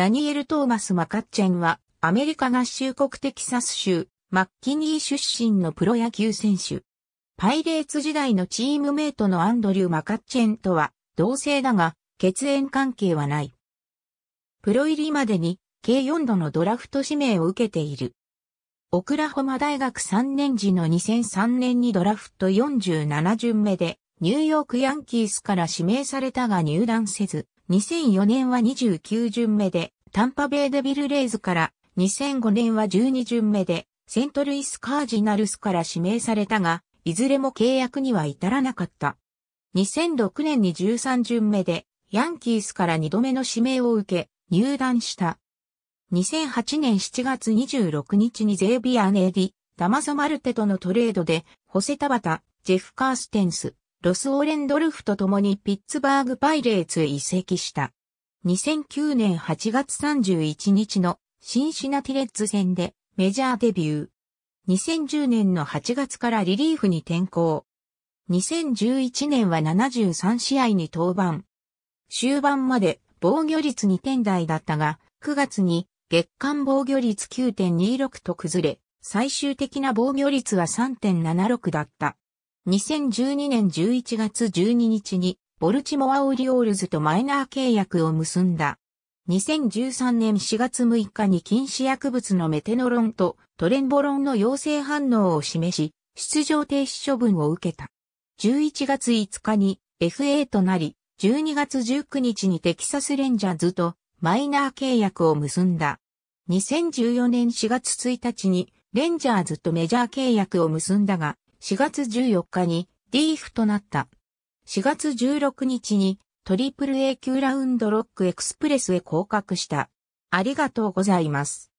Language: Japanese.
ダニエル・トーマス・マカッチェンは、アメリカ合衆国テキサス州、マッキニー出身のプロ野球選手。パイレーツ時代のチームメイトのアンドリュー・マカッチェンとは、同性だが、血縁関係はない。プロ入りまでに、計4度のドラフト指名を受けている。オクラホマ大学3年時の2003年にドラフト47巡目で、ニューヨークヤンキースから指名されたが入団せず、2004年は29巡目でタンパベイデビルレイズから2005年は12巡目でセントルイスカージナルスから指名されたが、いずれも契約には至らなかった。2006年に13巡目でヤンキースから2度目の指名を受け入団した。2008年7月26日にゼービア・ネーディ、ダマザマルテとのトレードで、ホセ・タバタ、ジェフ・カーステンス、ロス・オーレンドルフと共にピッツバーグ・パイレーツへ移籍した。2009年8月31日のシンシナティレッズ戦でメジャーデビュー。2010年の8月からリリーフに転向。2011年は73試合に登板。終盤まで防御率2点台だったが、9月に月間防御率9.26と崩れ、最終的な防御率は3.76だった。2012年11月12日にボルチモア・オリオールズとマイナー契約を結んだ。2013年4月6日に禁止薬物のメテノロンとトレンボロンの陽性反応を示し、出場停止処分を受けた。11月5日に FA となり、12月19日にテキサスレンジャーズとマイナー契約を結んだ。2014年4月1日にレンジャーズとメジャー契約を結んだが、4月14日に DF となった。4月16日に AAA 級ラウンドロックエクスプレスへ降格した。ありがとうございます。